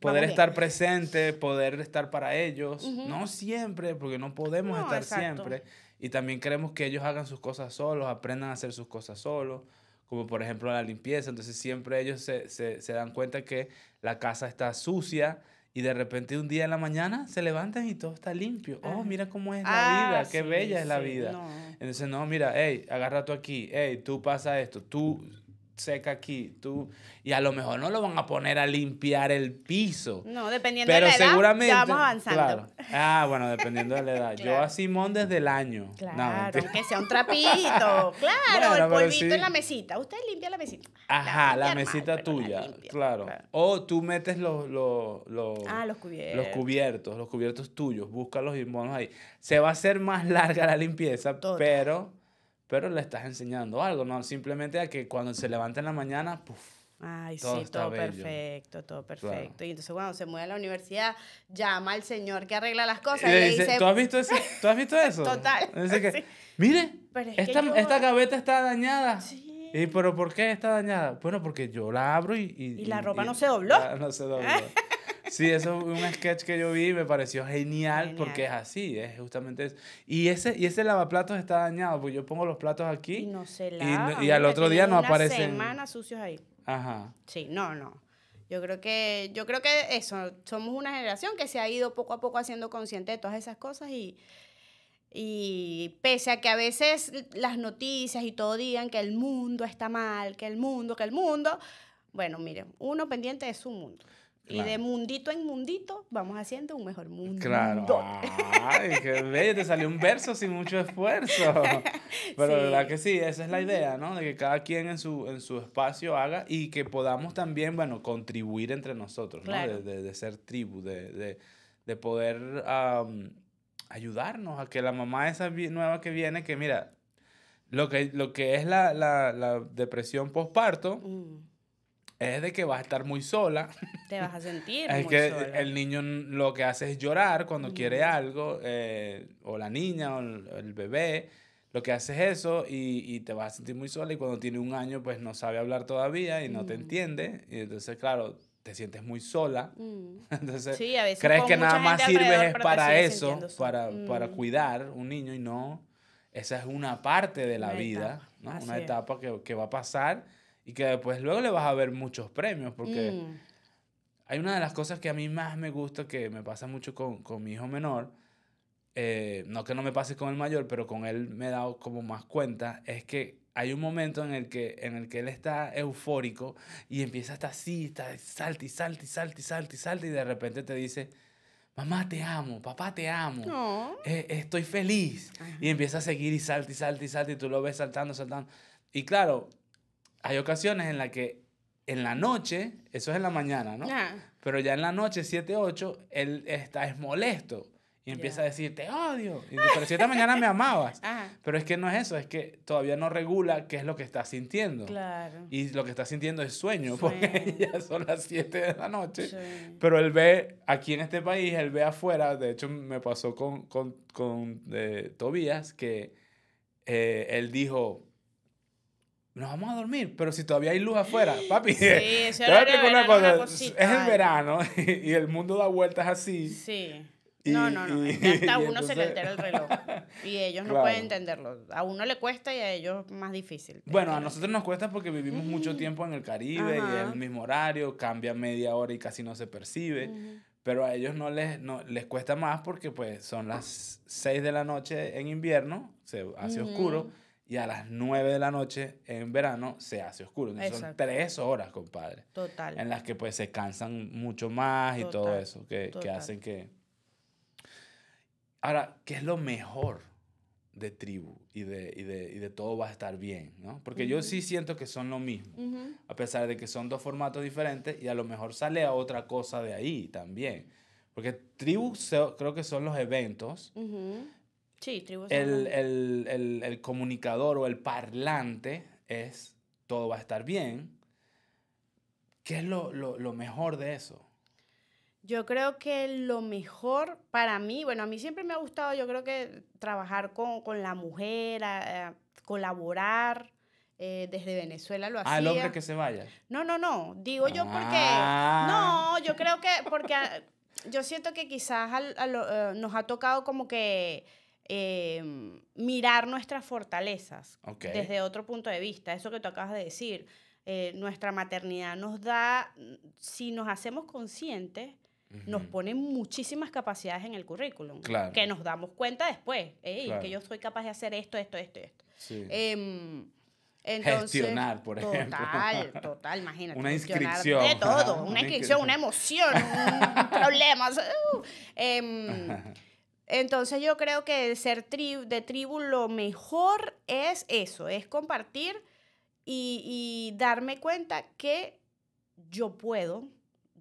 S2: Poder estar
S1: presente, poder estar para ellos. No siempre, porque no podemos estar siempre. Y también queremos que ellos hagan sus cosas solos, aprendan a hacer sus cosas solos como por ejemplo la limpieza. Entonces siempre ellos se, se, se, dan cuenta que la casa está sucia y de repente un día en la mañana se levantan y todo está limpio. Oh, mira cómo es la ah, vida, qué bella es la vida. Entonces, no, mira, hey, agarra tú aquí, hey, tú pasa esto, tú seca aquí, tú, y a lo mejor no lo van a poner a limpiar el piso.
S2: No, dependiendo de la edad, seguramente, avanzando.
S1: Ah, bueno, dependiendo de la edad. Yo a Simón desde el año. Claro, no, que
S2: sea un trapito, claro, el polvito en la mesita. Usted limpia la mesita.
S1: Ajá, la, mesita tuya, claro. O tú metes ah, los, los, cubiertos. los cubiertos, tuyos, busca los monos ahí. Se va a hacer más larga la limpieza, pero pero le estás enseñando algo, ¿no? Simplemente a que cuando se levanta en la mañana, puff. Ay, sí, todo perfecto, todo perfecto.
S2: Y entonces cuando se mueve a la universidad, llama al señor que arregla las cosas. Y le, dice, ¿Tú, has visto
S1: eso? Total. mire, esta, esta gaveta está dañada. Sí. ¿Y pero por qué está dañada? Bueno, porque yo la abro y... Y, la ropa no se dobló. No se dobló. Sí, eso es un sketch que yo vi y me pareció genial, porque es así, es justamente eso. Y ese, y ese lavaplatos está dañado, porque yo pongo los platos aquí y, no y, al otro día no aparecen. semanas sucios ahí. Ajá. Sí, no, no.
S2: Yo creo que, yo creo que eso, somos una generación que se ha ido poco a poco haciendo consciente de todas esas cosas y, y pese a que a veces las noticias y todo digan que el mundo está mal, que el mundo, que el mundo, bueno, miren, uno pendiente de su mundo. Y de mundito en mundito vamos haciendo un mejor mundo. Claro.
S1: Ay, qué bello, te salió un verso sin mucho esfuerzo. Pero la verdad que sí, esa es la idea, ¿no? De que cada quien en su, en su espacio haga y que podamos también, bueno, contribuir entre nosotros, ¿no? De, de, ser tribu, de, de, poder ayudarnos a que la mamá esa nueva que viene, que mira, lo que, lo que es la, la, la depresión postparto. Mm es de que vas a estar muy sola.
S2: Te vas a sentir. es que el
S1: niño lo que hace es llorar cuando quiere algo, eh, o la niña, o el, bebé, lo que hace es eso y, y, te vas a sentir muy sola y cuando tiene un año pues no sabe hablar todavía y no te entiende. Y entonces, claro, te sientes muy sola. Mm. Entonces, crees que nada más sirves para eso, para, para mm. cuidar un niño y no. Esa es una parte de la vida, una etapa que, que va a pasar y que después luego le vas a ver muchos premios, porque mm. hay una de las cosas que a mí más me gusta, que me pasa mucho con, con mi hijo menor, eh, no que no me pase con el mayor, pero con él me he dado como más cuenta, es que hay un momento en el que, en el que él está eufórico y empieza hasta así, está, salta y salta y salta y salta y salta y de repente te dice, mamá te amo, papá te amo, eh, estoy feliz. Y empieza a seguir y salta y salta y salta y tú lo ves saltando, saltando. Y claro, hay ocasiones en las que en la noche, eso es en la mañana, ¿no? Pero ya en la noche, 7, 8, él está, es molesto y empieza a decir, te odio. Y dice, pero si esta mañana me amabas. Ah. Pero es que no es eso, es que todavía no regula qué es lo que está sintiendo. Claro. Y lo que está sintiendo es sueño, porque ya son las 7 de la noche. Pero él ve, aquí en este país, él ve afuera, de hecho me pasó con, con, con eh, Tobías, que eh, él dijo, nos vamos a dormir, pero si todavía hay luz afuera, papi. Sí, es el ¿eh? verano y el mundo da vueltas así. Sí. no, no, no. hasta uno se le altera el reloj.
S2: Y ellos no pueden entenderlo. A uno le cuesta y a ellos más difícil. Bueno, a
S1: nosotros nos cuesta porque vivimos mucho tiempo en el Caribe y es el mismo horario, cambia media hora y casi no se percibe. Pero a ellos no les, no les cuesta más porque pues son las 6 de la noche en invierno, se hace oscuro y a las 9 de la noche en verano se hace oscuro. Entonces son tres horas, compadre. Total. En las que pues se cansan mucho más y todo eso, que, que, hacen que... Ahora, ¿qué es lo mejor de tribu y de, y de, y de todo va a estar bien? ¿no? Porque yo sí siento que son lo mismo, a pesar de que son dos formatos diferentes y a lo mejor sale a otra cosa de ahí también. Porque tribu creo que son los eventos.
S2: Sí, el,
S1: el, el, comunicador o el parlante es todo va a estar bien. ¿Qué es lo, mejor de eso?
S2: Yo creo que lo mejor para mí, bueno, a mí siempre me ha gustado, yo creo que trabajar con, la mujer, colaborar. Eh, desde Venezuela lo ah, hacía. ¿Al hombre que se vaya? No, no, no. Digo yo porque. Ah. No, yo creo que. Porque yo siento que quizás eh, nos ha tocado como que Em, mirar nuestras fortalezas desde otro punto de vista, eso que tú acabas de decir. Eh, nuestra maternidad nos da, si nos hacemos conscientes, nos pone muchísimas capacidades en el currículum, que nos damos cuenta después, que yo soy capaz de hacer esto, esto, esto, esto. entonces, em, gestionar, por ejemplo. Total, total, imagínate. Una inscripción. De todo, una, inscripción, una emoción, un problema. Uh, em, entonces yo creo que ser de tribu lo mejor es eso, es compartir y, darme cuenta que yo puedo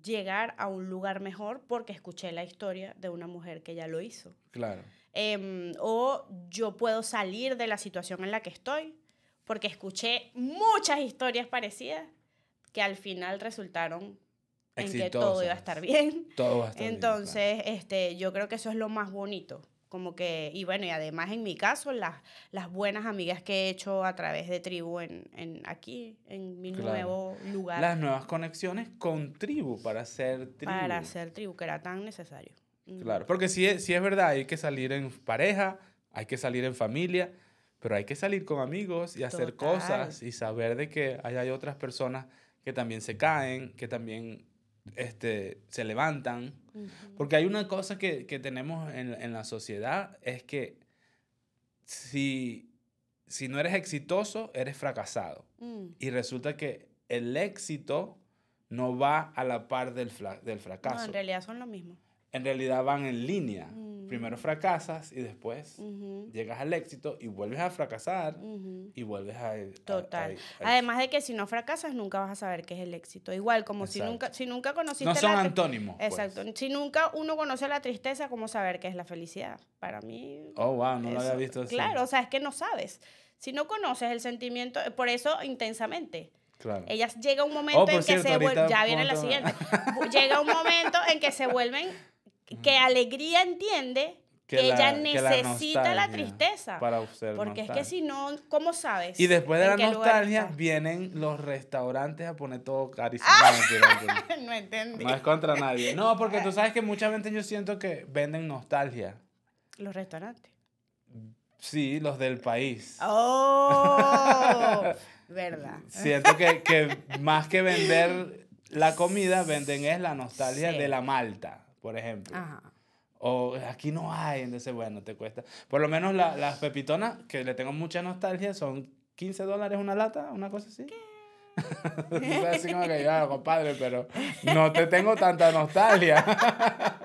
S2: llegar a un lugar mejor porque escuché la historia de una mujer que ya lo hizo. Claro. Em, o yo puedo salir de la situación en la que estoy porque escuché muchas historias parecidas que al final resultaron en que todo iba a estar bien. Todo va a estar bien, Entonces, este, yo creo que eso es lo más bonito. Como que, y bueno, y además en mi caso, las, las buenas amigas que he hecho a través de tribu en, aquí, en mi nuevo lugar. Las nuevas
S1: conexiones con tribu para ser tribu. Para ser
S2: tribu, que era tan necesario. Mm. Claro,
S1: porque sí es, es verdad, hay que salir en pareja, hay que salir en familia, pero hay que salir con amigos y hacer cosas y saber de que hay, hay otras personas que también se caen, que también este, se levantan. Porque hay una cosa que, tenemos en, la sociedad, es que si, si no eres exitoso, eres fracasado. Mm. Y resulta que el éxito no va a la par del, del fracaso. No, en realidad son lo mismo en realidad van en línea. Mm. Primero fracasas y después llegas al éxito y vuelves a fracasar y vuelves a... Total. Además
S2: de que si no fracasas nunca vas a saber qué es el éxito. Igual como si nunca, si nunca conociste... No son antónimos. Pues. Exacto. Si nunca uno conoce la tristeza, ¿cómo saber qué es la felicidad? Para mí...
S1: Oh, wow, no lo había visto así. Claro, o
S2: sea, es que no sabes. Si no conoces el sentimiento, por eso intensamente. Claro. Ellas llega un oh, momento en que se vuelven, ya viene la siguiente, llega un momento en que se vuelven que alegría entiende que, ella necesita la, tristeza. Para
S1: usted Porque es que si
S2: no, ¿cómo sabes? Y después de la nostalgia
S1: vienen los restaurantes a poner todo carísimo. Ah.
S2: no, entendí. No es
S1: contra nadie. No, porque tú ah. sabes que muchas veces yo siento que venden nostalgia.
S2: Los restaurantes.
S1: Sí, los del país. ¡Oh! verdad. Siento que, más que vender la comida, venden es la nostalgia de la malta por ejemplo. O aquí no hay, entonces bueno, te cuesta. Por lo menos las pepitonas, que le tengo mucha nostalgia, son 15 dólares una lata, una cosa así. ¿Qué? así como que yo, ah, compadre, pero no te tengo tanta nostalgia.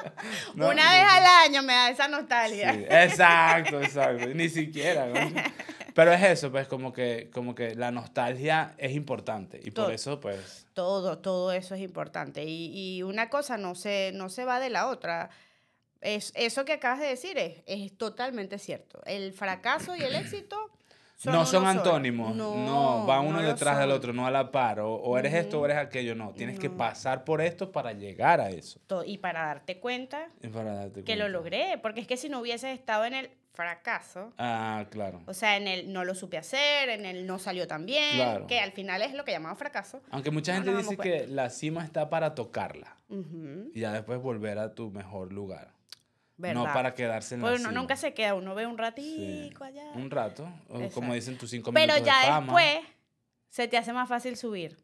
S1: Una
S2: vez al año me da esa nostalgia.
S1: exacto, exacto. Ni siquiera. ¿no? Pero es eso, pues como que, como que la nostalgia es importante y por eso pues...
S2: Todo, todo eso es importante y, una cosa no se, no se va de la otra. Es, eso que acabas de decir es, totalmente cierto. El fracaso y el éxito...
S1: Son no son antónimos, no, va uno detrás del otro, no a la par, o, eres esto o eres aquello, no, tienes que pasar por esto para llegar a eso.
S2: Y para darte cuenta, que lo logré, porque es que si no hubieses estado en el, fracaso.
S1: Ah, claro.
S2: O sea, en el no lo supe hacer, en el no salió tan bien, que al final es lo que llamamos fracaso. Aunque mucha gente dice pues. que
S1: la cima está para tocarla y ya después volver a tu mejor lugar. ¿verdad? No para quedarse en la uno nunca
S2: se queda, uno ve un ratico
S1: allá. Un rato, como dicen tus cinco minutos Pero ya después
S2: se te hace más fácil subir.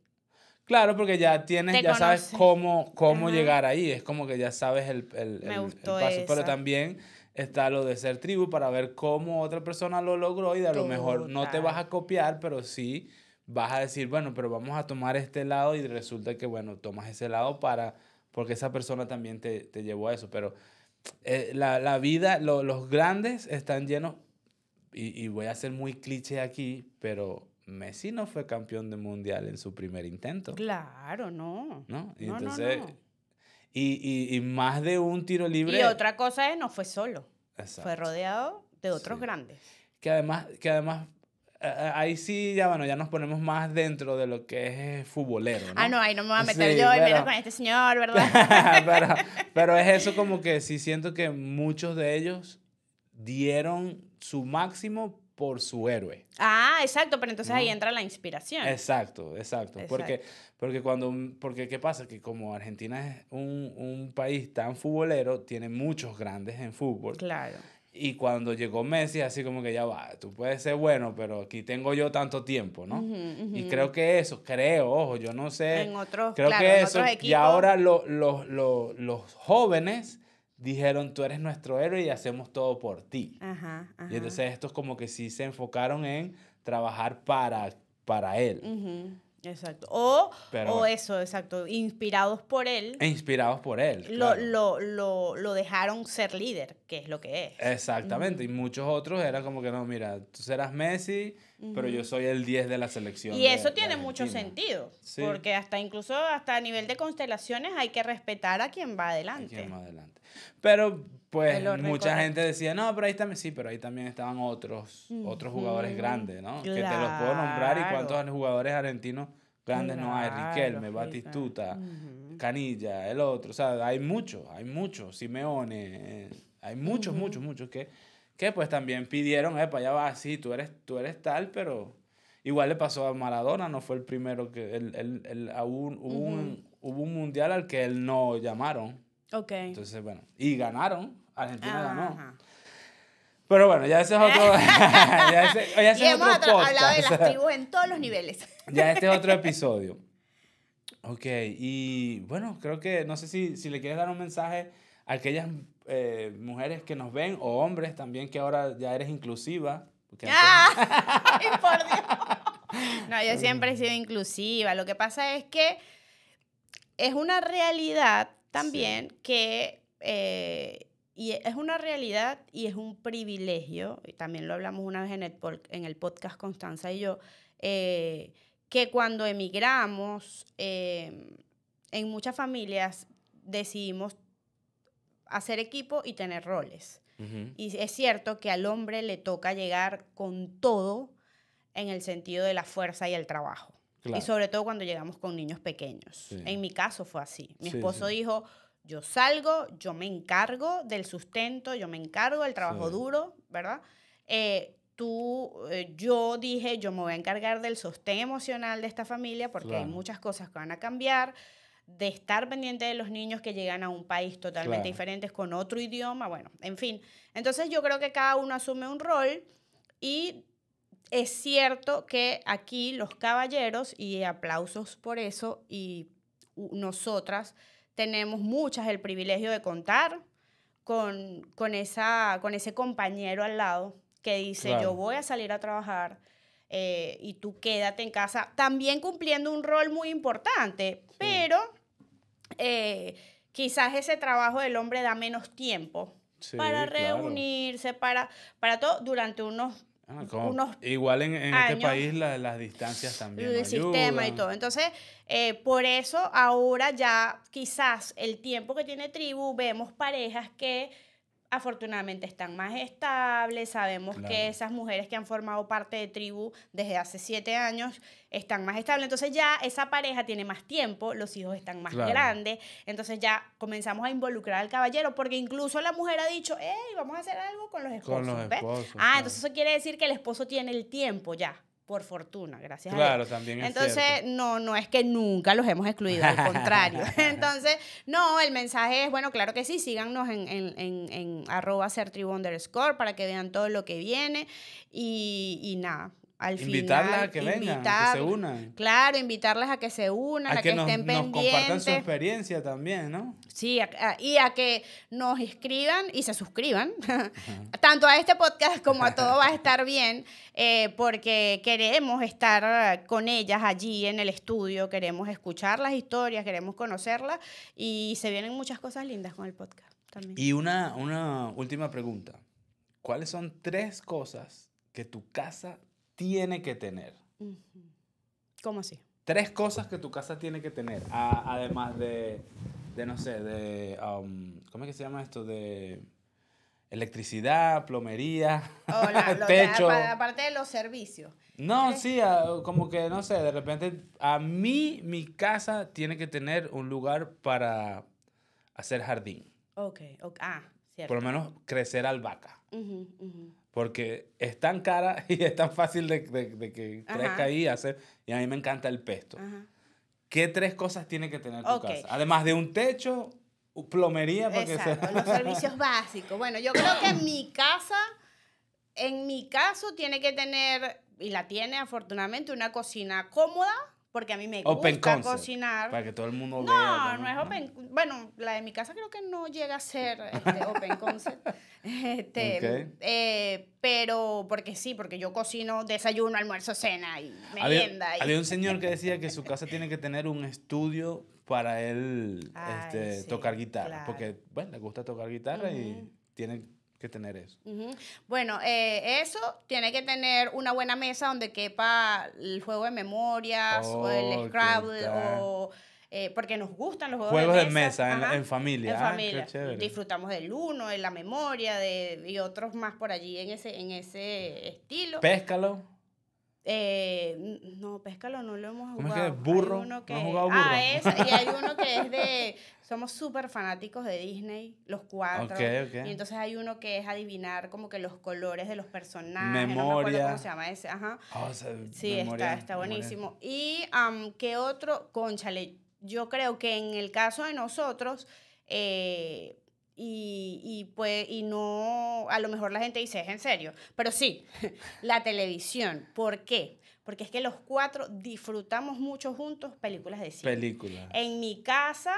S1: Claro, porque ya tienes, ya sabes cómo, cómo llegar ahí. Es como que ya sabes el, el, paso. Pero también está lo de ser tribu para ver cómo otra persona lo logró y a lo mejor no te vas a copiar, pero sí vas a decir, bueno, pero vamos a tomar este lado y resulta que, bueno, tomas ese lado para, porque esa persona también te, te llevó a eso, pero eh, la, la, vida, los grandes están llenos, y, y voy a ser muy cliché aquí, pero Messi no fue campeón de mundial en su primer intento.
S2: Claro, no. ¿No? entonces no, no
S1: y, y, más de un tiro libre. Y
S2: otra cosa es, no fue solo. Fue rodeado de otros grandes.
S1: Que además, que además ahí sí ya bueno ya nos ponemos más dentro de lo que es eh, futbolero ¿no? ah no ahí no me voy a meter yo pero, menos con
S2: este señor verdad
S1: pero, pero, es eso como que sí siento que muchos de ellos dieron su máximo por su héroe.
S2: Ah, exacto, pero entonces ahí entra la inspiración.
S1: Exacto, exacto, Porque, porque cuando, porque qué pasa, que como Argentina es un, país tan futbolero, tiene muchos grandes en fútbol. Claro. Y cuando llegó Messi, así como que ya va, tú puedes ser bueno, pero aquí tengo yo tanto tiempo, ¿no?
S2: Y creo
S1: que eso, creo, ojo, yo no sé. En otros, creo que eso, Y ahora los jóvenes dijeron, tú eres nuestro héroe y hacemos todo por ti.
S2: Ajá, Y entonces
S1: estos como que sí se enfocaron en trabajar para, para
S2: él. Exacto. O, eso, exacto. Inspirados por él.
S1: Inspirados por él. Lo,
S2: lo, dejaron ser líder, que es lo que es.
S1: Exactamente. Y muchos otros eran como que no, mira, tú serás Messi, pero yo soy el 10 de la selección. Y eso tiene mucho
S2: sentido. Porque hasta incluso hasta a nivel de constelaciones hay que respetar a quien va adelante.
S1: A quien va adelante. Pero pues mucha gente decía, no, pero ahí también, sí, pero ahí también estaban otros, otros jugadores grandes, ¿no? Que te los puedo nombrar y cuántos jugadores argentinos grandes no hay, Riquelme, Batistuta, Canilla, el otro, o sea, hay muchos, hay muchos, Simeone, eh, hay muchos, muchos, muchos que, que pues también pidieron, eh, para allá va, sí, tú eres, tú eres tal, pero igual le pasó a Maradona, no fue el primero que, el, hubo, un, hubo un mundial al que él no llamaron. Ok. Entonces, bueno, y ganaron, Argentina ah, Pero bueno, ya ese es otro. ya ese, y hemos hablado de las tribus
S2: en todos los niveles.
S1: ya este es otro episodio. Ok, y bueno, creo que no sé si, si le quieres dar un mensaje a aquellas eh, mujeres que nos ven o hombres también que ahora ya eres inclusiva. ¡Ah! por
S2: Dios! No, yo siempre he sido inclusiva. Lo que pasa es que es una realidad también que eh, y e, es una realidad y es un privilegio, y también lo hablamos una vez en el, podcast Constanza y yo, eh, que cuando emigramos, em, en muchas familias decidimos hacer equipo y tener roles. Y es cierto que al hombre le toca llegar con todo en el sentido de la fuerza y el trabajo. Y sobre todo cuando llegamos con niños pequeños. En mi caso fue así. Mi esposo dijo, yo salgo, yo me encargo del sustento, yo me encargo del trabajo duro, ¿verdad? Eh, tú, eh, yo dije, yo me voy a encargar del sostén emocional de esta familia porque hay muchas cosas que van a cambiar de estar pendiente de los niños que llegan a un país totalmente diferente, con otro idioma, bueno, en fin. Entonces yo creo que cada uno asume un rol y es cierto que aquí los caballeros, y aplausos por eso, y nosotras, tenemos muchas el privilegio de contar con, con, esa, con ese compañero al lado que dice, yo voy a salir a trabajar eh, y tú quédate en casa, también cumpliendo un rol muy importante, pero eh, quizás ese trabajo del hombre da menos tiempo. para reunirse, para, para todo, durante unos
S1: Ah, igual en, en este país las distancias también. El sistema y todo.
S2: Entonces, eh, por eso ahora ya quizás el tiempo que tiene tribu, vemos parejas que afortunadamente están más estables, sabemos que esas mujeres que han formado parte de tribu desde hace siete años están más estables, entonces ya esa pareja tiene más tiempo, los hijos están más grandes, entonces ya comenzamos a involucrar al caballero, porque incluso la mujer ha dicho, hey, vamos a hacer algo con los esposos. Con los esposos Ah, entonces eso quiere decir que el esposo tiene el tiempo ya por fortuna, gracias a Dios. también Entonces, no, no es que nunca los hemos excluido, al contrario. Entonces, no, el mensaje es, bueno, claro que sí, síganos en, en, en, en arroba underscore para que vean todo lo que viene y nada. Invitarlas a que vengan, que se unan. Claro, invitarlas a que se unan, a, que, estén pendientes. Nos compartan su
S1: experiencia también, ¿no?
S2: Sí, y a que nos escriban y se suscriban, tanto a este podcast como a todo va a estar bien, eh, porque queremos estar con ellas allí en el estudio, queremos escuchar las historias, queremos conocerlas y se vienen muchas cosas lindas con el podcast también.
S1: Y una, una última pregunta. ¿Cuáles son tres cosas que tu casa tiene que tener. ¿Cómo así? Tres cosas que tu casa tiene que tener, además de, no sé, de, um, ¿cómo es que se llama esto? De electricidad, plomería, techo. aparte
S2: de los servicios.
S1: No, sí, como que, no sé, de repente, a mí mi casa tiene que tener un lugar para hacer jardín.
S2: Ok, okay. ah, cierto. Por lo menos
S1: crecer albahaca. Uh porque es tan cara y es tan fácil de, de, que crezca ahí y hacer. Y a mí me encanta el pesto. ¿Qué tres cosas tiene que tener tu casa? Además de un techo, plomería. Porque Exacto, los servicios
S2: básicos. Bueno, yo creo que mi casa, en mi caso, tiene que tener, y la tiene afortunadamente, una cocina cómoda porque a mí me gusta cocinar. Para
S1: que todo el mundo no, vea. No, no es
S2: open. Bueno, la de mi casa creo que no llega a ser este, open concept. Este, eh, pero porque sí, porque yo cocino desayuno, almuerzo, cena y merienda. Había, había un
S1: señor que decía que su casa tiene que tener un estudio para él este, tocar guitarra. Porque, bueno, le gusta tocar guitarra y tiene que tener eso.
S2: Bueno, eh, eso tiene que tener una buena mesa donde quepa el juego de memorias o el Scrabble o... Eh, porque nos gustan los juegos, de mesa. De mesa en, familia. En ah, Disfrutamos del uno, de la memoria de, y otros más por allí en ese, en ese estilo. Péscalo. Eh, no, Péscalo no lo hemos jugado. ¿Cómo burro? Ah, Y hay uno que es de somos súper fanáticos de Disney, los cuatro. Y entonces hay uno que es adivinar como que los colores de los personajes. Memoria. cómo se llama ese. Ajá. Ah,
S1: sí, está, está buenísimo.
S2: Y qué otro, conchale, yo creo que en el caso de nosotros, eh, y, pues, y no, a lo mejor la gente dice, es en serio, pero sí, la televisión. ¿Por qué? porque es que los cuatro disfrutamos mucho juntos películas de cine. Películas. En mi casa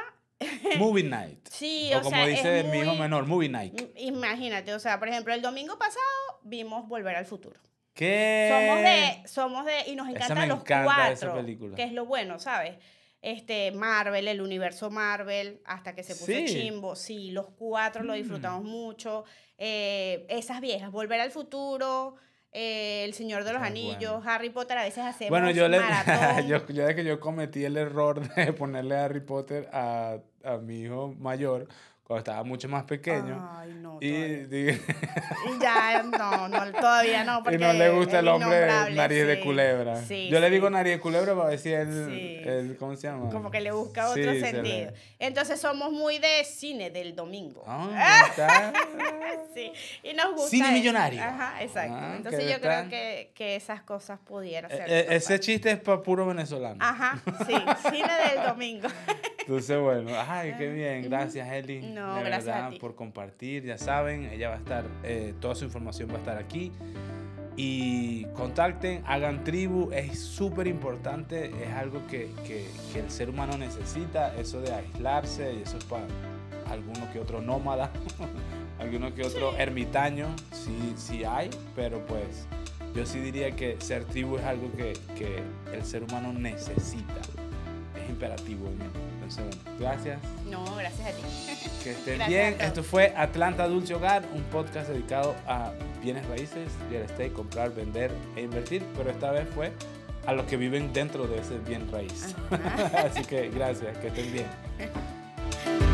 S1: Movie night.
S2: Sí, o, como dice mi hijo menor, movie night. Imagínate, o sea, por ejemplo, el domingo pasado vimos Volver al
S1: Futuro. ¿Qué? Somos de,
S2: somos de, y nos encantan los cuatro, que es lo bueno, ¿sabes? Este, Marvel, el universo Marvel, hasta que se puso chimbo, sí, los cuatro lo mm. disfrutamos mucho. Eh, esas viejas, Volver al Futuro, eh, El Señor de los Anillos, Harry Potter, a veces hacemos bueno, yo, le,
S1: yo, yo, cometí el error de ponerle a Harry Potter a a mi hijo mayor cuando estaba mucho más pequeño. Ay, no. Y,
S2: ya, no, no, todavía no. Porque y no le gusta el hombre nariz de culebra. Yo le
S1: digo nariz de culebra para decir el, él ¿Cómo se llama? Como
S2: que le busca otro sentido. Entonces somos muy de cine del
S1: domingo. Ah,
S2: sí, y nos gusta. Cine millonario. Ajá, exacto. Ah, Entonces yo creo que, que, esas cosas pudieran e, ser. E, ese
S1: chiste es para puro venezolano. Ajá,
S2: sí, cine del domingo.
S1: Entonces, bueno, ay, qué bien, gracias, Eli gracias por compartir, ya saben, ella va a estar, eh, toda su información va a estar aquí. Y contacten, hagan tribu, es súper importante, es algo que, el ser humano necesita, eso de aislarse, eso es para alguno que otro nómada, alguno que otro ermitaño, sí, sí hay, pero pues yo sí diría que ser tribu es algo que, el ser humano necesita, es imperativo en gracias. No, gracias a ti. Que estén bien. Esto fue Atlanta Dulce Hogar, un podcast dedicado a bienes raíces, real estate, comprar, vender e invertir, pero esta vez fue a los que viven dentro de ese bien raíz. Así que gracias, que estén bien.